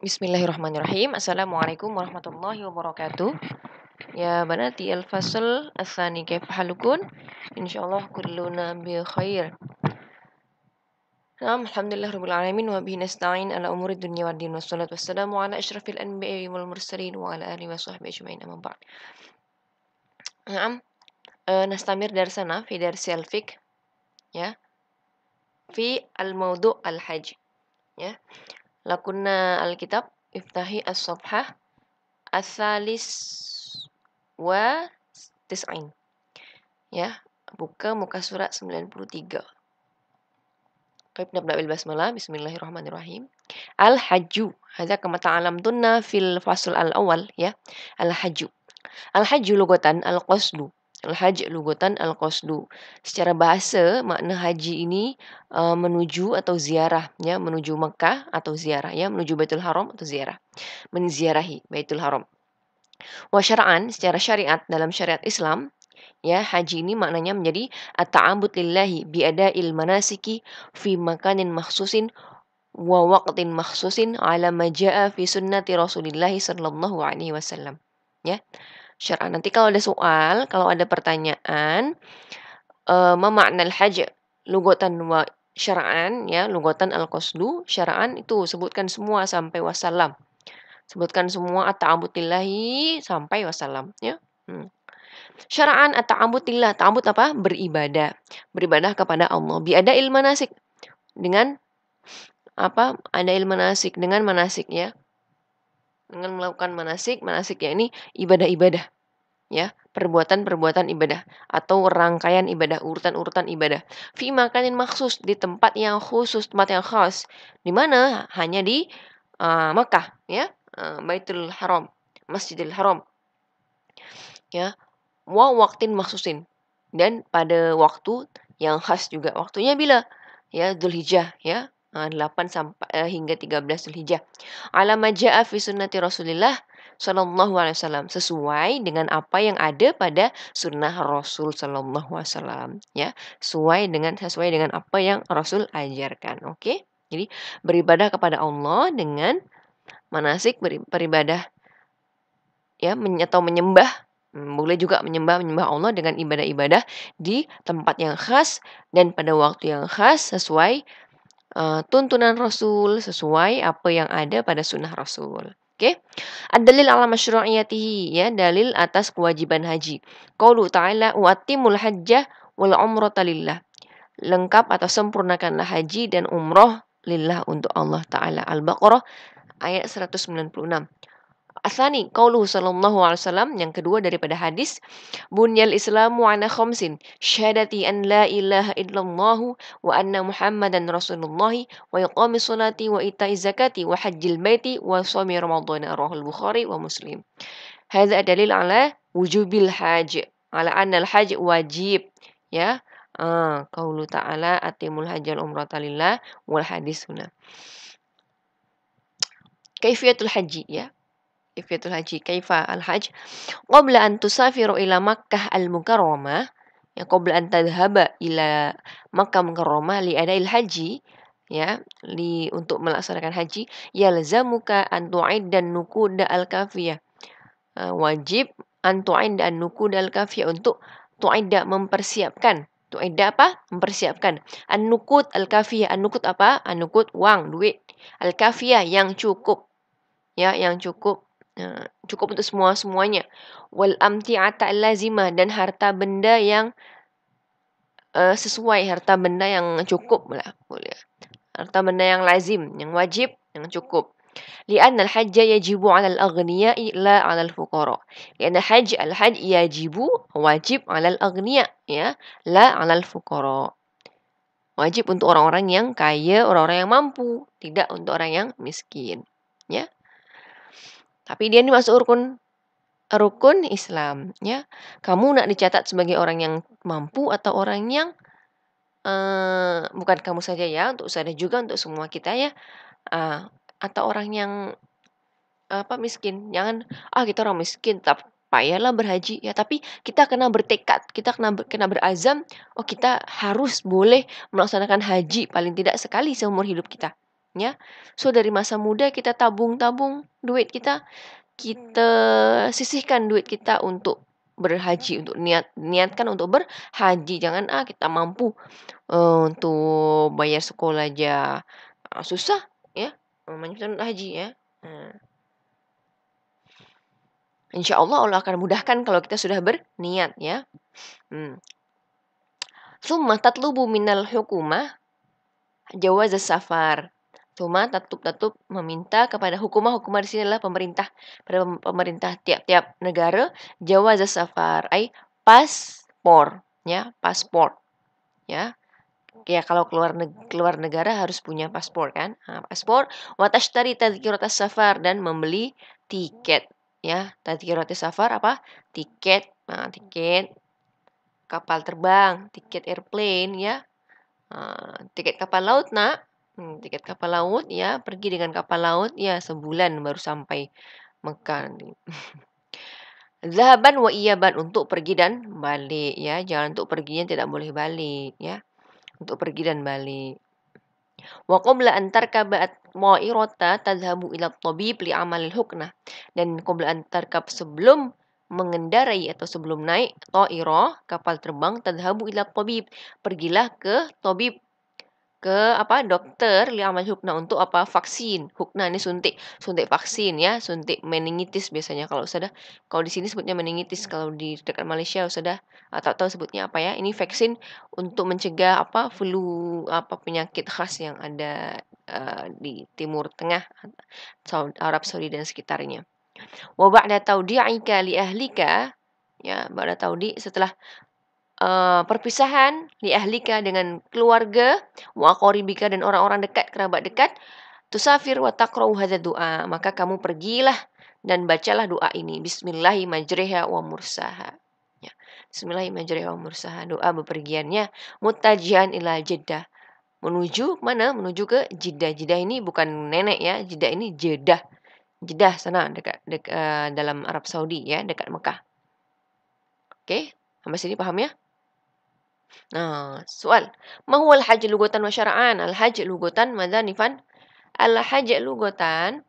Bismillahirrahmanirrahim. Assalamualaikum warahmatullahi wabarakatuh. Ya banati al-fasl asani kayfa halukun? Insyaallah kulluna bi khair. Naam, alhamdulillah rabbil alamin wa bihi nasta'in ala umuri dunya wad din wassalatu wassalamu ala asyrafil anbiya'i wal mursalin wa ala alihi wa sahbihi ajma'in amma ba'd. Naam. nastamir darsana نستمر درسنا fik ya. Fi al-mawdu' al الحج Ya. Lakunna Alkitab Iftahi As-Sabhah Asalis wa Tis'in. Ya, buka muka surat 93. Kaibna bin Abil Basmalah, Bismillahirrahmanirrahim. Al-Hajju, hadza kama ta'alamtunna fil fasl al-awwal ya. Al-Hajju. Al-Hajju lugatan al-qasdu al hajj al-qasdu. Secara bahasa makna haji ini uh, menuju atau ziarah ya, menuju Mekah atau ziarah ya, menuju Baitul Haram atau ziarah. Menziarahi Baitul Haram. Wa secara syariat dalam syariat Islam ya haji ini maknanya menjadi at-ta'abbud lillahi biada ilmanasiki fi makanin makhsusin wa waqtin makhsusin ala maja'a fi sunnati rasulillahi sallallahu alaihi wasallam ya syar'a. Nanti kalau ada soal, kalau ada pertanyaan, uh, eh, Al Hajj, lugotan wa syara'an ya, lugotan al-qasdu syara'an itu sebutkan semua sampai wasalam, Sebutkan semua at sampai wasalam, ya. Hmm. Syara'an at-ta'abudillah, apa? Beribadah. Beribadah kepada Allah. Biada ilmanasik dengan apa ada ilmu nasik. dengan manasik ya dengan melakukan manasik, manasik ya ini ibadah-ibadah ya perbuatan-perbuatan ibadah atau rangkaian ibadah urutan-urutan ibadah fi makanin maksus di tempat yang khusus tempat yang khas di mana hanya di uh, Mekah ya uh, Baitul Haram Masjidil Haram ya wa waktin maksusin dan pada waktu yang khas juga waktunya bila ya Dzulhijjah ya 8 eh, sampai uh, hingga 13 Zulhijjah. Alama ja'a fi sunnati Rasulillah sallallahu alaihi wasallam sesuai dengan apa yang ada pada sunnah Rasul sallallahu alaihi wasallam ya, sesuai dengan sesuai dengan apa yang Rasul ajarkan. Oke? Okay? Jadi beribadah kepada Allah dengan manasik beribadah ya atau menyembah hmm, boleh juga menyembah menyembah Allah dengan ibadah-ibadah di tempat yang khas dan pada waktu yang khas sesuai Eh, tuntunan Rasul sesuai apa yang ada pada sunnah Rasul. Okay. Adalil dalil ala masyru'iyatihi ya, dalil atas kewajiban haji. Qaulu ta'ala wa timul wal umrata lillah. Lengkap atau sempurnakanlah haji dan umroh lillah untuk Allah Ta'ala. Al-Baqarah ayat 196. Asani, qauluhu sallallahu alaihi wasallam yang kedua daripada hadis bunyal islamu ana khamsin syahadati an la ilaha illallah wa anna muhammadan rasulullah wa iqami salati wa itai zakati wa hajjil baiti wa shami ramadan rahul bukhari wa muslim hadza dalil ala wujubil haj ala anna al haj wajib ya ah qaulu ta'ala atimul hajjal umrata lillah wal sunnah kaifiyatul haji ya ifyatul haji kaifa al haj qabla an tusafiru ila makkah al mukarramah ya qabla an tadhhaba ila makkah mukarramah li adail haji ya li untuk melaksanakan haji yalzamuka an tu'id dan nukuda al kafiyah ah, wajib an tu'id dan nukuda al kafiyah untuk tu'idda mempersiapkan tu'idda apa mempersiapkan an nuqud al kafiyah an nuqud apa an nuqud uang duit al kafiyah yang cukup ya yang cukup Ha, cukup untuk semua semuanya wal amti'ata lazimah dan harta benda yang uh, sesuai harta benda yang cukup lah boleh harta benda yang lazim yang wajib yang cukup lian al hajj yajibu ala al aghniya la ala al fuqara lian al hajj al hajj yajibu wajib ala al aghniya ya la ala al fuqara wajib untuk orang-orang yang kaya orang-orang yang mampu tidak untuk orang yang miskin ya yeah? Tapi dia ini masuk rukun rukun Islam, ya. Kamu nak dicatat sebagai orang yang mampu atau orang yang uh, bukan kamu saja ya, untuk saya juga untuk semua kita ya. Uh, atau orang yang apa miskin. Jangan ah kita orang miskin tapi payahlah berhaji ya tapi kita kena bertekad kita kena kena berazam oh kita harus boleh melaksanakan haji paling tidak sekali seumur hidup kita ya. So dari masa muda kita tabung-tabung duit kita, kita sisihkan duit kita untuk berhaji untuk niat niatkan untuk berhaji jangan ah kita mampu uh, untuk bayar sekolah aja uh, susah ya menyusun haji ya uh. Insya Allah Allah akan mudahkan kalau kita sudah berniat ya. Hmm. Summa tatlubu minal hukumah jawaz safar. Cuma tetap-tetap meminta kepada hukuman-hukuman di sini adalah pemerintah pada pemerintah tiap-tiap negara jawa safar ai paspor ya paspor ya ya kalau keluar negara, keluar negara harus punya paspor kan nah, paspor watashtari tadhkiratas safar dan membeli tiket ya tadhkiratas safar apa tiket nah, tiket kapal terbang tiket airplane ya tiket kapal laut nak Hmm, tiket kapal laut ya, pergi dengan kapal laut ya sebulan baru sampai Mekah. Zahaban wa iyaban untuk pergi dan balik ya. Jangan untuk perginya tidak boleh balik ya. Untuk pergi dan balik. Wa qabla an tarkaba at-ta'irata tadhhabu ila at-tabib li amalil huknah. Dan qabla an tarkab sebelum mengendarai atau sebelum naik ta'irah kapal terbang tadhhabu ila tabib pergilah ke tabib ke apa dokter Li Ahmad Hukna untuk apa vaksin. Hukna ini suntik, suntik vaksin ya, suntik meningitis biasanya kalau sudah kalau di sini sebutnya meningitis, kalau di dekat Malaysia sudah atau ah, tahu sebutnya apa ya. Ini vaksin untuk mencegah apa flu apa penyakit khas yang ada uh, di Timur Tengah, Arab Saudi dan sekitarnya. wabah ada tahu dia ahlika ya tahu di setelah Eh, perpisahan li ahlika dengan keluarga muakoribika dan orang-orang dekat kerabat dekat tusafir wa taqra'u hadha du'a maka kamu pergilah dan bacalah doa ini bismillahirrahmanirrahim wa mursaha ya bismillahirrahmanirrahim wa mursaha doa bepergiannya mutajian ila jeddah menuju mana menuju ke jeddah jeddah ini bukan nenek ya jeddah ini jeddah jeddah sana dekat, dekat uh, eh, dalam Arab Saudi ya dekat Mekah Okey, sampai sini paham ya? Nah, soal. Mahu al-hajj lugotan wa syara'an? Al-hajj lugotan madani fan? Al-hajj lugotan.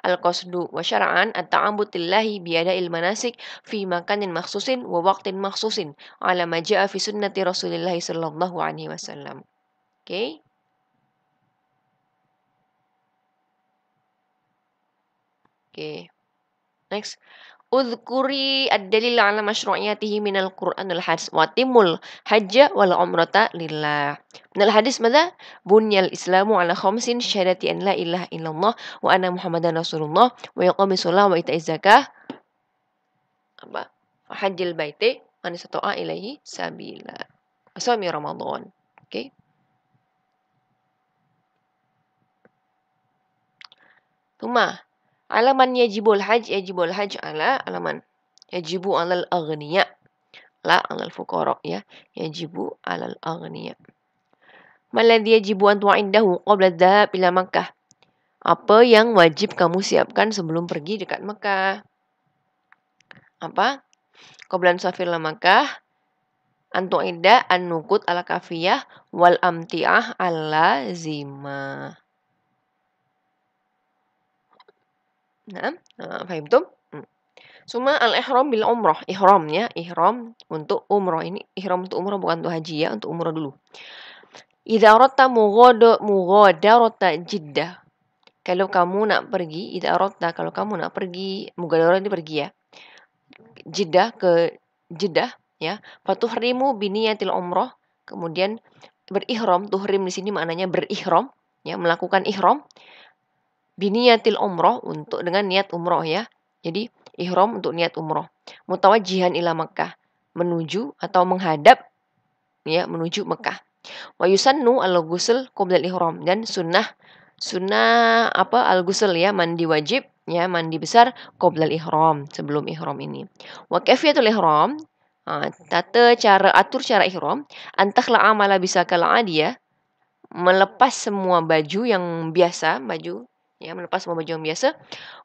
al-qasdu wa syara'an at-ta'abbud lillahi bi ada'il manasik fi makanin makhsusin wa waktin makhsusin ala majaa fi sunnati Rasulillah sallallahu alaihi wasallam. Oke. Okay. Oke. Okay. Next. Udhkuri ad-dalil ala masyru'iyatihi minal Qur'anul hadis wa timul hajja wal umrata lillah. Minal hadis mada? Bunyal islamu ala khamsin syahadati an la ilaha illallah wa anna muhammadan rasulullah wa yaqami sholah wa ita'i zakah. Apa? Hajjil baiti man istata'a ilaihi sabila. Asami Ramadan. Oke. Okay. Tuma ya yajibul haj yajibul haj ala alaman. Ya yajibu alal aghniya la alal fukoro ya yajibu alal aghniya dia yajibu jibu indah, indahu dhahab pila Makkah. Apa yang wajib kamu siapkan sebelum pergi dekat Makkah? Apa? belan safir la Makkah Antu indah nukut ala kafiyah wal amti'ah ala zima. Nah, paham eh, itu? Suma hmm. al-ihram bil umroh. ya, ihram untuk umroh. Ini ihram untuk umroh bukan untuk haji ya, untuk umroh dulu. Idza mugoda, rota Jeddah. Kalau kamu nak pergi, idza rota. kalau kamu nak pergi, mughadarah ini pergi ya. Jeddah ke Jeddah ya. Fatuhrimu biniyatil umroh. Kemudian berihram, tuhrim di sini maknanya berihram ya, melakukan ihram biniyatil umroh untuk dengan niat umroh ya. Jadi ihram untuk niat umroh. Mutawajihan ila Mekah menuju atau menghadap ya menuju Mekah. Wa yusannu al-ghusl qoblal ihram dan sunnah sunnah apa al-ghusl ya mandi wajib ya mandi besar qoblal ihram sebelum ihram ini. Wa kaifiyatul ihram tata cara atur cara ihram antakhla amala bisa kala ya melepas semua baju yang biasa baju ya melepas baju yang biasa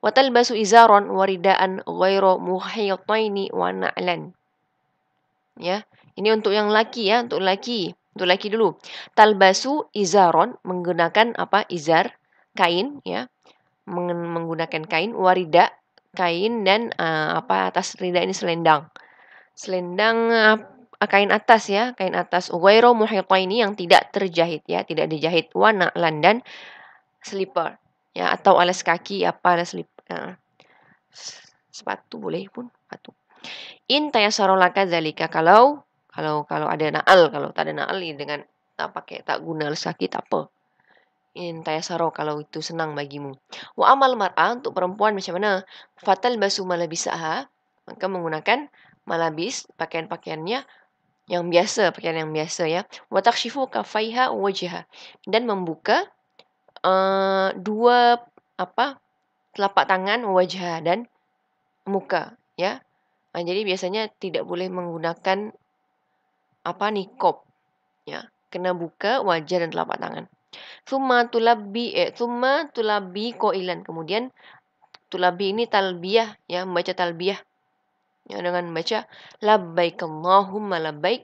wa talbasu izaron waridaan ghairu muhayyataini wa na'lan ya ini untuk yang laki ya untuk laki untuk laki dulu talbasu izaron menggunakan apa izar kain ya menggunakan kain warida kain dan uh, apa atas rida ini selendang selendang uh, kain atas ya, kain atas uwairo muhita ini yang tidak terjahit ya, tidak dijahit warna landan slipper. ya atau alas kaki apa alas lip ya. sepatu boleh pun sepatu in tayasarolaka zalika kalau kalau kalau ada naal kalau tak ada naal dengan tak pakai tak guna alas kaki tak apa in tayasaro kalau itu senang bagimu wa amal mar'a untuk perempuan macam mana fatal basu malabisaha maka menggunakan malabis pakaian-pakaiannya yang biasa pakaian yang biasa ya wa takshifu kafaiha wajha dan membuka Eh, dua apa telapak tangan wajah dan muka ya nah, jadi biasanya tidak boleh menggunakan apa nikop ya kena buka wajah dan telapak tangan summa tulabi eh, summa tulabi koilan kemudian tulabi ini talbiyah ya membaca talbiyah ya dengan membaca labbaik Allahumma labbaik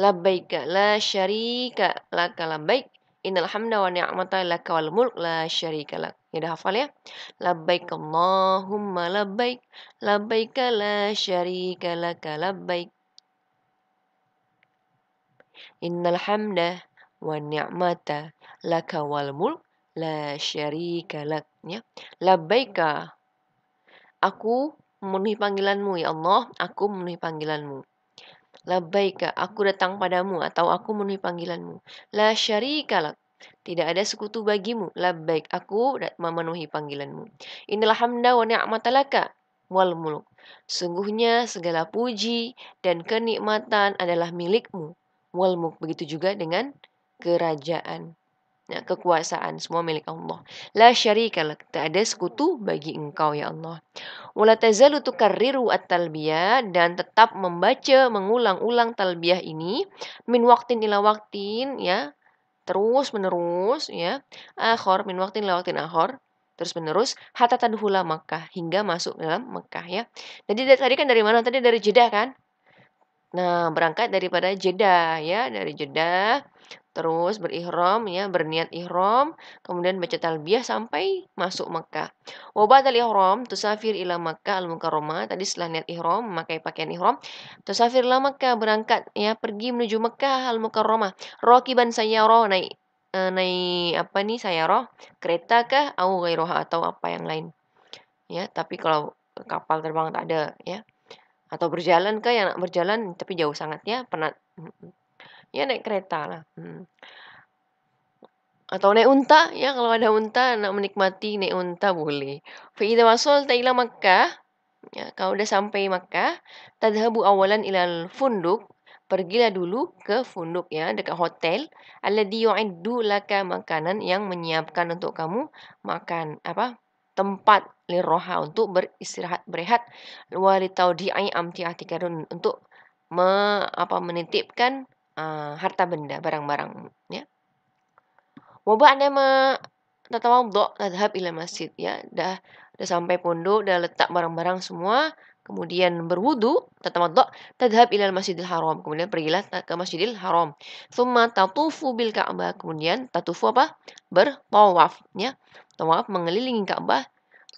labbaik la syarika laka labbaik Innal hamda wa ni'mata laka wal mulk la syarika lak. Ya udah hafal ya. Labbaik Allahumma labbaik. Labbaik la syarika laka labbaik. Innal hamda wa ni'mata laka wal mulk la syarika lak. Ya. Labbaik. Aku memenuhi panggilanmu ya Allah. Aku memenuhi panggilanmu. Labbaika, aku datang padamu atau aku memenuhi panggilanmu. La syarika lak. Tidak ada sekutu bagimu. Labbaik, aku memenuhi panggilanmu. Inilah hamda wa ni'matalaka wal muluk. Sungguhnya segala puji dan kenikmatan adalah milikmu. Wal muluk begitu juga dengan kerajaan ya, kekuasaan semua milik Allah. La syarika lak, tak ada sekutu bagi engkau ya Allah. Wala tazalu tukarriru at-talbiyah dan tetap membaca mengulang-ulang talbiyah ini min waktin ila waktin ya terus menerus ya akhor min waktin ila waktin akhor terus menerus hatta tadhula Makkah hingga masuk dalam Mekah ya. Jadi tadi kan dari mana? Tadi dari Jeddah kan? Nah, berangkat daripada jeda ya, dari jeda terus berihram ya, berniat ihram, kemudian baca talbiyah sampai masuk Mekah. Wa ba'dal ihram tusafir ila Makkah al-Mukarramah. Tadi setelah niat ihram memakai pakaian ihram, tusafir ila Makkah berangkat ya pergi menuju Mekah al-Mukarramah. Rakiban sayyarah naik uh, naik apa nih sayyarah? Kereta kah au atau apa yang lain? Ya, tapi kalau kapal terbang tak ada ya atau berjalan ke yang nak berjalan tapi jauh sangat ya penat ya naik kereta lah mm. atau naik unta ya kalau ada unta nak menikmati naik unta boleh fa'idha wasul ila Makkah ya kalau udah sampai Makkah tadhabu awalan ilal funduk pergilah dulu ke funduk ya dekat hotel alladhi yu'iddu laka makanan yang menyiapkan untuk kamu makan apa tempat liroha untuk beristirahat berehat walitaudhi'i amtiatika untuk me, apa menitipkan uh, harta benda barang-barang ya wabaknya me tatawaddu tadhab ila masjid ya dah dah sampai pondok dah letak barang-barang semua kemudian berwudu tatawaddu tadhab ila masjidil haram kemudian pergilah ke masjidil haram summa tatufu bil ka'bah kemudian tatufu apa bertawaf ya tawaf mengelilingi Ka'bah,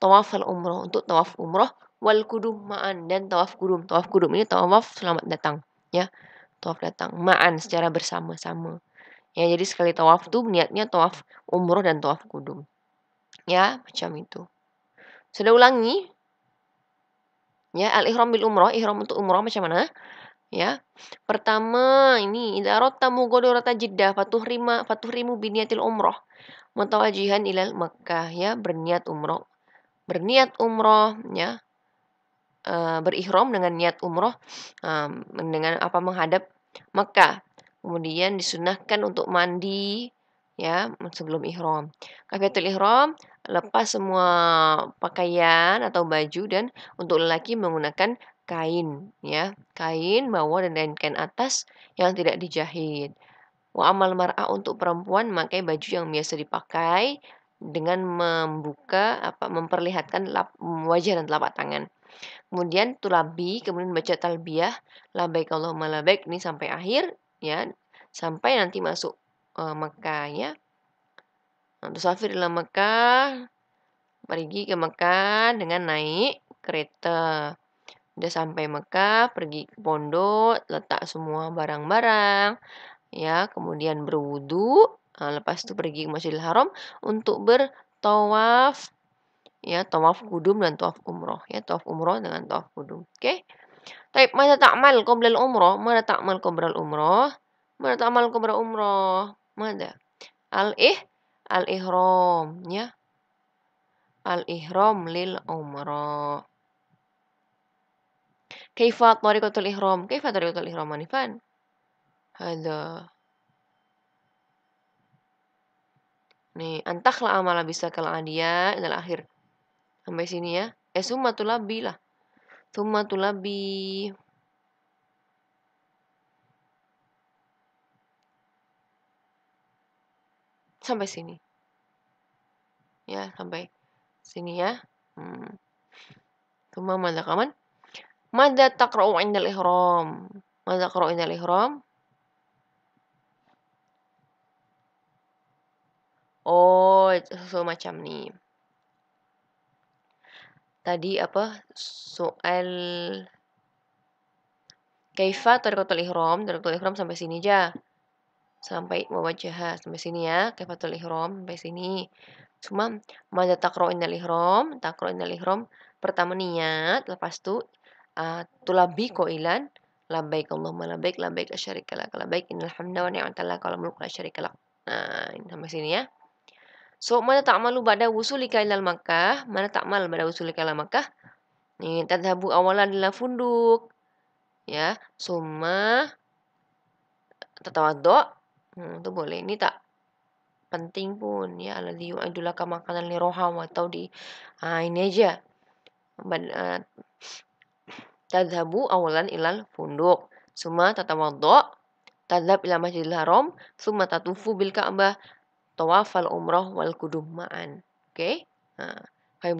tawaf al-umrah untuk tawaf Umroh, wal kudum ma'an dan tawaf kudum. Tawaf kudum ini tawaf selamat datang, ya. Tawaf datang ma'an secara bersama-sama. Ya, jadi sekali tawaf tuh niatnya tawaf umroh dan tawaf kudum. Ya, macam itu. Sudah ulangi. Ya, al-ihram bil umroh, ihram untuk umroh macam mana? Ya. Pertama, ini idza tamu godorata jiddah fatuhrima fatuhrimu biniatil umroh mutawajihan ilal Makkah ya berniat umroh berniat umroh ya e, dengan niat umroh e, dengan apa menghadap Makkah kemudian disunahkan untuk mandi ya sebelum ikhrom. kafiatul ikhrom lepas semua pakaian atau baju dan untuk lelaki menggunakan kain ya kain bawah dan kain atas yang tidak dijahit Wa amal mar'ah untuk perempuan memakai baju yang biasa dipakai dengan membuka apa memperlihatkan lap, wajah dan telapak tangan. Kemudian tulabi, kemudian baca talbiyah, labaik Allahumma labaik ini sampai akhir ya, sampai nanti masuk uh, eh, Mekah ya. untuk nah, safir dalam Mekah, pergi ke Mekah dengan naik kereta. Udah sampai Mekah, pergi ke pondok, letak semua barang-barang, ya kemudian berwudu nah, lepas itu pergi ke Masjidil Haram untuk bertawaf ya tawaf kudum dan tawaf umroh ya tawaf umroh dengan tawaf kudum oke okay? mana mada ta'mal qoblal umroh mada kau qoblal umroh mada kau qoblal umroh mana? al ih al ihrom, ya al ihrom lil umroh kaifa tariqatul ihram kaifa tariqatul ihram manifan ada, Nih, antaklah amala bisa kalau dia dan akhir. Sampai sini ya. Eh, summa tulabi lah. Summa tulabi. Sampai sini. Ya, sampai sini ya. Hmm. Summa madha kaman? Madha takra'u indal ihram? Madha takra'u indal ihram? Oh, so macam ni. Tadi apa? Soal Kaifa tarikatul ihram, tarikatul ihram sampai sini aja. Sampai mewajah sampai sini ya, kaifatul ihram sampai sini. Cuma mada takro innal ihram, takro innal ihram pertama niat, lepas tu uh, tulabi koilan, labbaik Allahumma labbaik, labbaik asyarika lak, labbaik innal hamda wa ni'matallah kalau muluk la lak. Nah, sampai sini ya. So, mana tak malu pada wusulika ilal Makkah? Mana tak malu pada wusulika ilal Makkah? Ni, tadhabu awalan ila funduk. Ya, summa tatawaddo. Hmm, itu boleh. Ini tak penting pun ya alladhi yu'idulaka makanan li atau di ah, ini aja ah, tadhabu awalan ilal funduk Suma tatawaddo tadhab ila masjidil haram Suma tatufu bil ka'bah tawafal umroh wal kudum ma'an. Oke? Okay? Nah,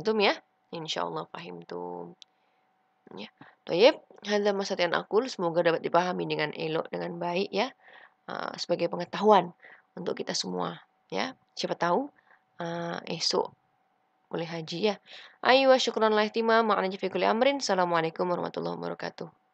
tum ya? Insyaallah tum. Ya. Tayyip, hadha masatian akul semoga dapat dipahami dengan elok dengan baik ya. Uh, sebagai pengetahuan untuk kita semua ya. Siapa tahu uh, esok boleh haji ya. Ayo syukran lah ihtimam ma'ana fi amrin. Assalamualaikum warahmatullahi wabarakatuh.